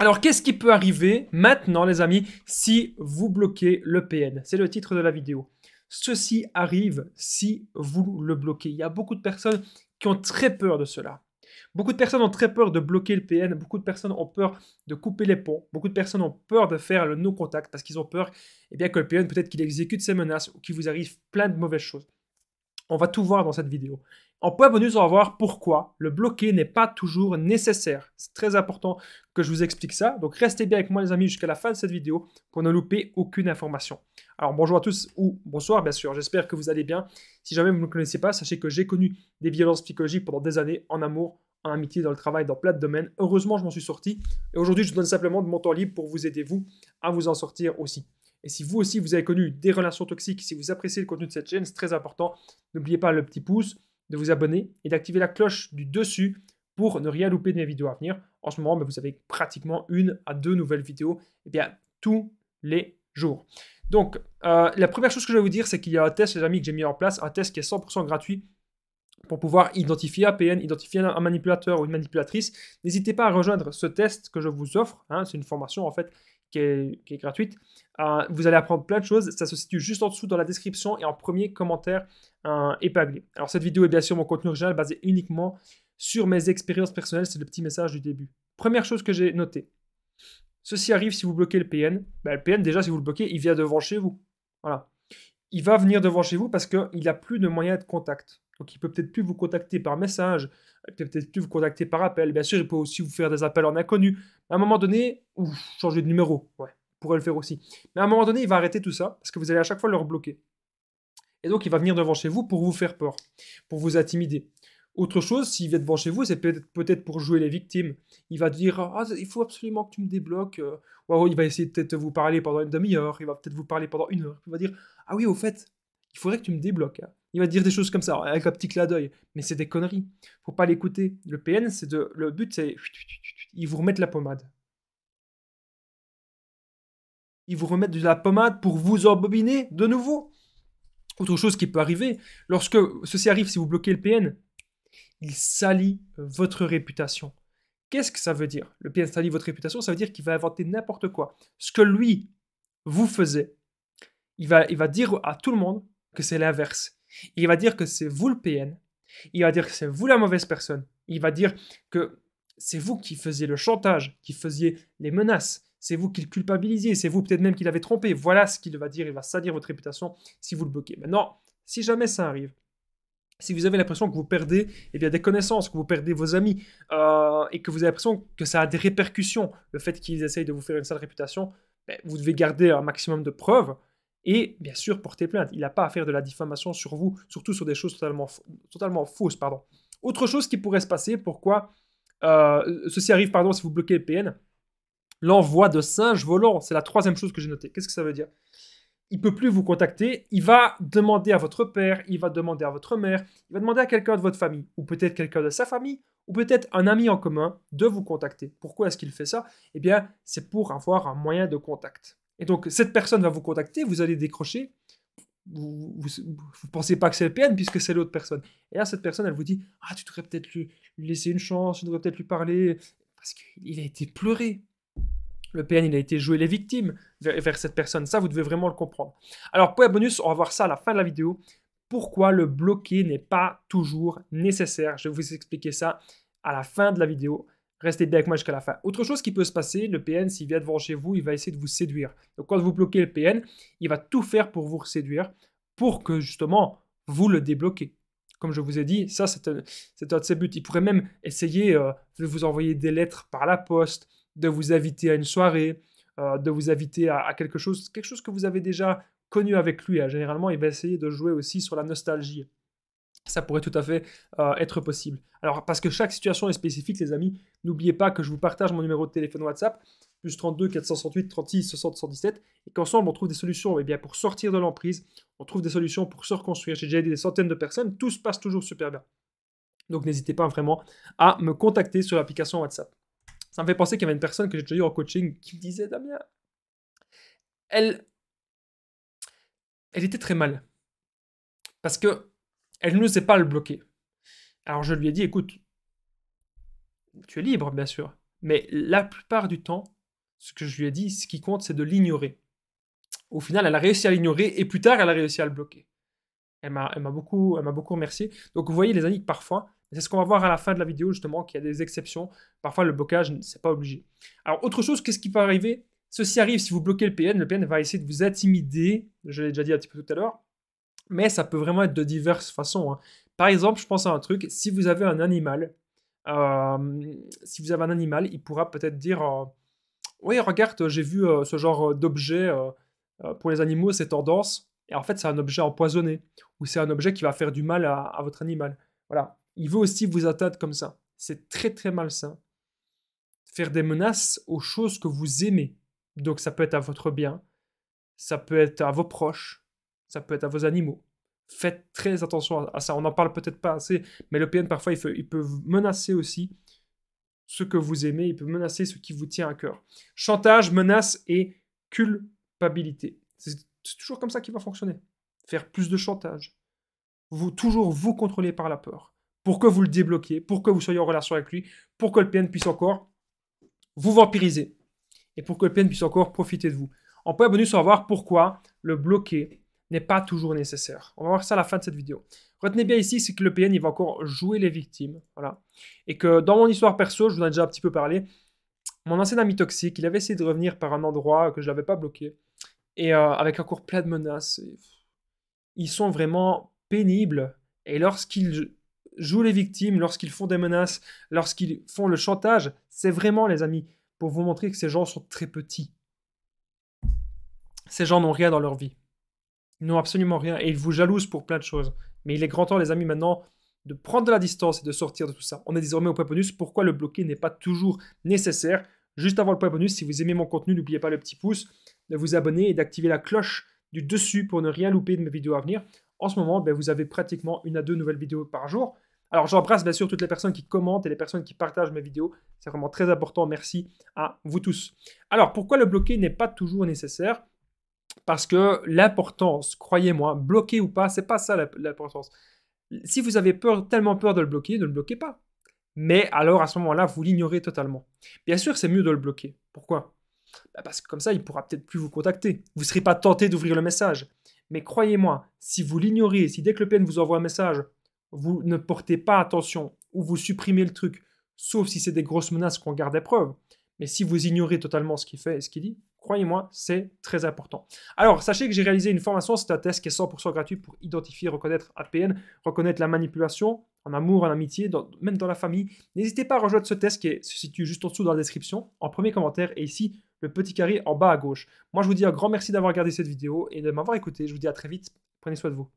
Alors, qu'est-ce qui peut arriver maintenant, les amis, si vous bloquez le PN C'est le titre de la vidéo. Ceci arrive si vous le bloquez. Il y a beaucoup de personnes qui ont très peur de cela. Beaucoup de personnes ont très peur de bloquer le PN, beaucoup de personnes ont peur de couper les ponts, beaucoup de personnes ont peur de faire le no-contact parce qu'ils ont peur eh bien, que le PN, peut-être qu'il exécute ses menaces ou qu'il vous arrive plein de mauvaises choses. On va tout voir dans cette vidéo. En point bonus, on va voir pourquoi le bloquer n'est pas toujours nécessaire. C'est très important que je vous explique ça. Donc restez bien avec moi les amis jusqu'à la fin de cette vidéo pour ne louper aucune information. Alors bonjour à tous ou bonsoir bien sûr, j'espère que vous allez bien. Si jamais vous ne me connaissez pas, sachez que j'ai connu des violences psychologiques pendant des années en amour, en amitié, dans le travail, dans plein de domaines. Heureusement, je m'en suis sorti. Et aujourd'hui, je vous donne simplement de mon temps libre pour vous aider, vous, à vous en sortir aussi. Et si vous aussi, vous avez connu des relations toxiques, si vous appréciez le contenu de cette chaîne, c'est très important. N'oubliez pas le petit pouce, de vous abonner et d'activer la cloche du dessus pour ne rien louper de mes vidéos à venir. En ce moment, bah, vous avez pratiquement une à deux nouvelles vidéos et eh bien, tous les jours. Donc, euh, la première chose que je vais vous dire, c'est qu'il y a un test, les amis, que j'ai mis en place, un test qui est 100% gratuit pour pouvoir identifier un PN, identifier un manipulateur ou une manipulatrice. N'hésitez pas à rejoindre ce test que je vous offre. Hein, c'est une formation, en fait, qui est, gratuite. Euh, vous allez apprendre plein de choses. Ça se situe juste en dessous dans la description et en premier commentaire épinglé. Alors cette vidéo est bien sûr mon contenu original basé uniquement sur mes expériences personnelles. C'est le petit message du début. Première chose que j'ai notée. Ceci arrive si vous bloquez le PN. Ben, le PN, déjà, si vous le bloquez, il vient devant chez vous. Voilà. Il va venir devant chez vous parce qu'il n'a plus de moyens de contact. Donc, il peut peut-être plus vous contacter par message, il peut peut-être plus vous contacter par appel. Bien sûr, il peut aussi vous faire des appels en inconnu. À un moment donné, ou changer de numéro, ouais, pourrait le faire aussi. Mais à un moment donné, il va arrêter tout ça parce que vous allez à chaque fois le rebloquer. Et donc, il va venir devant chez vous pour vous faire peur, pour vous intimider. Autre chose, s'il vient devant chez vous, c'est peut-être pour jouer les victimes. Il va dire ah, il faut absolument que tu me débloques. alors, il va essayer peut-être de vous parler pendant une demi-heure, il va peut-être vous parler pendant une heure. Il va dire Ah oui, au fait, il faudrait que tu me débloques. Hein. Il va dire des choses comme ça, avec un petit clin d'œil. Mais c'est des conneries. Faut pas l'écouter. Le PN, c'est Le but, c'est. Ils vous remettent la pommade. Ils vous remettent de la pommade pour vous embobiner de nouveau. Autre chose qui peut arriver, lorsque ceci arrive, si vous bloquez le PN, il salit votre réputation. Qu'est-ce que ça veut dire Le PN salit votre réputation, ça veut dire qu'il va inventer n'importe quoi. Ce que lui vous faisait, il va, il va dire à tout le monde que c'est l'inverse. Il va dire que c'est vous le PN. Il va dire que c'est vous la mauvaise personne. Il va dire que c'est vous qui faisiez le chantage, qui faisiez les menaces. C'est vous qui le culpabilisiez. C'est vous peut-être même qui l'avez trompé. Voilà ce qu'il va dire. Il va salir votre réputation si vous le bloquez. Maintenant, si jamais ça arrive, si vous avez l'impression que vous perdez eh bien, des connaissances, que vous perdez vos amis, euh, et que vous avez l'impression que ça a des répercussions, le fait qu'ils essayent de vous faire une sale réputation, ben, vous devez garder un maximum de preuves et bien sûr porter plainte. Il n'a pas à faire de la diffamation sur vous, surtout sur des choses totalement, totalement fausses. Pardon. Autre chose qui pourrait se passer, pourquoi euh, ceci arrive pardon, si vous bloquez le PN, l'envoi de singes volants, c'est la troisième chose que j'ai notée. Qu'est-ce que ça veut dire Il peut plus vous contacter, il va demander à votre père, il va demander à votre mère, il va demander à quelqu'un de votre famille, ou peut-être quelqu'un de sa famille, ou peut-être un ami en commun de vous contacter. Pourquoi est-ce qu'il fait ça Eh bien, c'est pour avoir un moyen de contact. Et donc, cette personne va vous contacter, vous allez décrocher. Vous ne pensez pas que c'est le PN puisque c'est l'autre personne. Et là, cette personne, elle vous dit Ah, tu devrais peut-être lui, laisser une chance, tu devrais peut-être lui parler. Parce qu'il a été pleuré. Le PN, il a été joué les victimes vers, vers, cette personne. Ça, vous devez vraiment le comprendre. Alors, point bonus, on va voir ça à la fin de la vidéo. Pourquoi le bloquer n'est pas toujours nécessaire. Je vais vous expliquer ça à la fin de la vidéo. Restez bien avec moi jusqu'à la fin. Autre chose qui peut se passer, le PN, s'il vient devant chez vous, il va essayer de vous séduire. Donc quand vous bloquez le PN, il va tout faire pour vous séduire, pour que justement, vous le débloquez. Comme je vous ai dit, ça, c'est un, de ses buts. Il pourrait même essayer euh, de vous envoyer des lettres par la poste, de vous inviter à une soirée, euh, de vous inviter à, quelque chose, quelque chose que vous avez déjà connu avec lui. Hein. Généralement, il va essayer de jouer aussi sur la nostalgie ça pourrait tout à fait euh, être possible. Alors, parce que chaque situation est spécifique, les amis, n'oubliez pas que je vous partage mon numéro de téléphone WhatsApp, plus 32 468 36 60 117, et qu'ensemble, on trouve des solutions eh bien, pour sortir de l'emprise, on trouve des solutions pour se reconstruire. J'ai déjà aidé des centaines de personnes, tout se passe toujours super bien. Donc, n'hésitez pas vraiment à me contacter sur l'application WhatsApp. Ça me fait penser qu'il y avait une personne que j'ai déjà eu en coaching qui me disait, Damien, elle, elle était très mal. Parce que elle ne sait pas le bloquer. Alors je lui ai dit, écoute, tu es libre, bien sûr, mais la plupart du temps, ce que je lui ai dit, ce qui compte, c'est de l'ignorer. Au final, elle a réussi à l'ignorer et plus tard, elle a réussi à le bloquer. Elle m'a beaucoup, beaucoup remercié. Donc vous voyez les amis parfois, c'est ce qu'on va voir à la fin de la vidéo justement, qu'il y a des exceptions. Parfois le blocage, c'est pas obligé. Alors autre chose, qu'est-ce qui peut arriver Ceci arrive si vous bloquez le PN, le PN va essayer de vous intimider, je l'ai déjà dit un petit peu tout à l'heure, mais ça peut vraiment être de diverses façons. Hein. Par exemple, je pense à un truc, si vous avez un animal, si vous avez un animal, il pourra peut-être dire Oui, regarde, j'ai vu ce genre d'objet euh, pour les animaux, c'est tendance. Et en fait, c'est un objet empoisonné ou c'est un objet qui va faire du mal à, votre animal. Voilà. Il veut aussi vous atteindre comme ça. C'est très très malsain. Faire des menaces aux choses que vous aimez. Donc, ça peut être à votre bien, ça peut être à vos proches, ça peut être à vos animaux. Faites très attention à ça, on n'en parle peut-être pas assez, mais le PN parfois il, peut menacer aussi ce que vous aimez, il peut menacer ce qui vous tient à cœur. Chantage, menace et culpabilité. C'est toujours comme ça qu'il va fonctionner. Faire plus de chantage. Vous, toujours vous contrôler par la peur. Pour que vous le débloquez, pour que vous soyez en relation avec lui, pour que le PN puisse encore vous vampiriser. Et pour que le PN puisse encore profiter de vous. En point bonus, on va voir pourquoi le bloquer n'est pas toujours nécessaire. On va voir ça à la fin de cette vidéo. Retenez bien ici, c'est que le PN, il va encore jouer les victimes. Voilà. Et que dans mon histoire perso, je vous en ai déjà un petit peu parlé, mon ancien ami toxique, il avait essayé de revenir par un endroit que je n'avais pas bloqué. Et avec euh, avec encore plein de menaces. Ils sont vraiment pénibles. Et lorsqu'ils jouent les victimes, lorsqu'ils font des menaces, lorsqu'ils font le chantage, c'est vraiment, les amis, pour vous montrer que ces gens sont très petits. Ces gens n'ont rien dans leur vie. Ils n'ont absolument rien et ils vous jalousent pour plein de choses. Mais il est grand temps, les amis, maintenant, de prendre de la distance et de sortir de tout ça. On est désormais au point bonus. Pourquoi le bloquer n'est pas toujours nécessaire Juste avant le point bonus, si vous aimez mon contenu, n'oubliez pas le petit pouce, de vous abonner et d'activer la cloche du dessus pour ne rien louper de mes vidéos à venir. En ce moment, ben, vous avez pratiquement une à deux nouvelles vidéos par jour. Alors j'embrasse bien sûr toutes les personnes qui commentent et les personnes qui partagent mes vidéos. C'est vraiment très important. Merci à vous tous. Alors pourquoi le bloquer n'est pas toujours nécessaire parce que l'importance, croyez-moi, bloquer ou pas, c'est pas ça l'importance. Si vous avez peur, tellement peur de le bloquer, ne le bloquez pas. Mais alors à ce moment-là, vous l'ignorez totalement. Bien sûr, c'est mieux de le bloquer. Pourquoi bah, Parce que comme ça, il pourra peut-être plus vous contacter. Vous ne serez pas tenté d'ouvrir le message. Mais croyez-moi, si vous l'ignorez, si dès que le PN vous envoie un message, vous ne portez pas attention ou vous supprimez le truc, sauf si c'est des grosses menaces qu'on garde à preuve. Mais si vous ignorez totalement ce qu'il fait et ce qu'il dit, Croyez-moi, c'est très important. Alors, sachez que j'ai réalisé une formation, c'est un test qui est 100% gratuit pour identifier, reconnaître APN, reconnaître la manipulation en amour, en amitié, même dans la famille. N'hésitez pas à rejoindre ce test qui se situe juste en dessous dans la description, en premier commentaire et ici, le petit carré en bas à gauche. Moi, je vous dis un grand merci d'avoir regardé cette vidéo et de m'avoir écouté. Je vous dis à très vite. Prenez soin de vous.